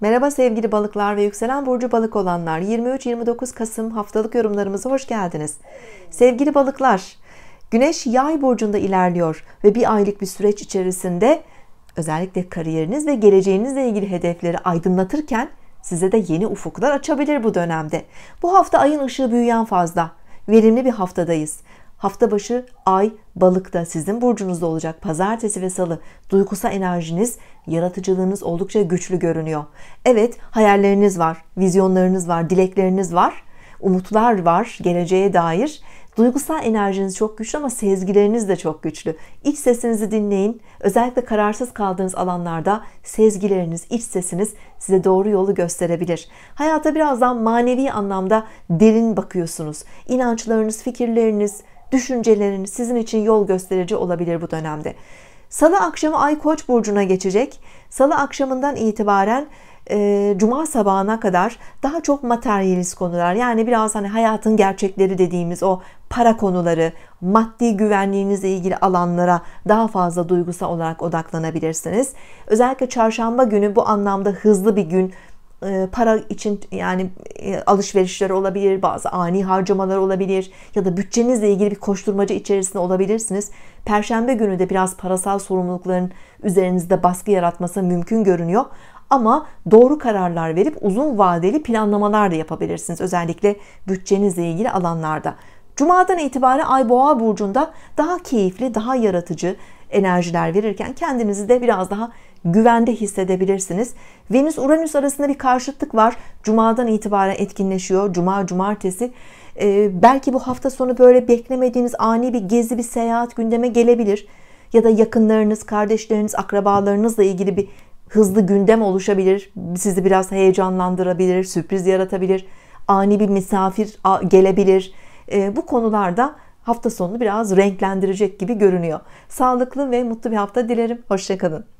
Merhaba sevgili balıklar ve yükselen burcu balık olanlar. 23-29 Kasım haftalık yorumlarımıza hoş geldiniz. Sevgili balıklar, Güneş Yay burcunda ilerliyor ve bir aylık bir süreç içerisinde özellikle kariyeriniz ve geleceğinizle ilgili hedefleri aydınlatırken size de yeni ufuklar açabilir bu dönemde. Bu hafta ayın ışığı büyüyen fazla. Verimli bir haftadayız. Hafta başı ay balıkta sizin burcunuzda olacak pazartesi ve salı duygusal enerjiniz yaratıcılığınız oldukça güçlü görünüyor. Evet hayalleriniz var, vizyonlarınız var, dilekleriniz var, umutlar var geleceğe dair. Duygusal enerjiniz çok güçlü ama sezgileriniz de çok güçlü. İç sesinizi dinleyin. Özellikle kararsız kaldığınız alanlarda sezgileriniz, iç sesiniz size doğru yolu gösterebilir. Hayata birazdan manevi anlamda derin bakıyorsunuz. İnançlarınız, fikirleriniz, düşüncelerin sizin için yol gösterici olabilir bu dönemde. Salı akşamı Ay Koç burcuna geçecek. Salı akşamından itibaren e, cuma sabahına kadar daha çok materyalist konular yani biraz hani hayatın gerçekleri dediğimiz o para konuları, maddi güvenliğinizle ilgili alanlara daha fazla duygusal olarak odaklanabilirsiniz. Özellikle çarşamba günü bu anlamda hızlı bir gün, e, para için yani e, alışverişler olabilir, bazı ani harcamalar olabilir ya da bütçenizle ilgili bir koşturmaca içerisinde olabilirsiniz. Perşembe günü de biraz parasal sorumlulukların üzerinizde baskı yaratması mümkün görünüyor. Ama doğru kararlar verip uzun vadeli planlamalar da yapabilirsiniz. Özellikle bütçenizle ilgili alanlarda. Cuma'dan itibaren Ay Boğa burcunda daha keyifli, daha yaratıcı, enerjiler verirken kendinizi de biraz daha güvende hissedebilirsiniz. Venüs Uranüs arasında bir karşıtlık var. Cuma'dan itibaren etkinleşiyor. Cuma, cumartesi. Ee, belki bu hafta sonu böyle beklemediğiniz ani bir gezi, bir seyahat gündeme gelebilir. Ya da yakınlarınız, kardeşleriniz, akrabalarınızla ilgili bir hızlı gündem oluşabilir. Sizi biraz heyecanlandırabilir, sürpriz yaratabilir. Ani bir misafir gelebilir. Ee, bu konularda hafta sonunu biraz renklendirecek gibi görünüyor. Sağlıklı ve mutlu bir hafta dilerim. Hoşçakalın.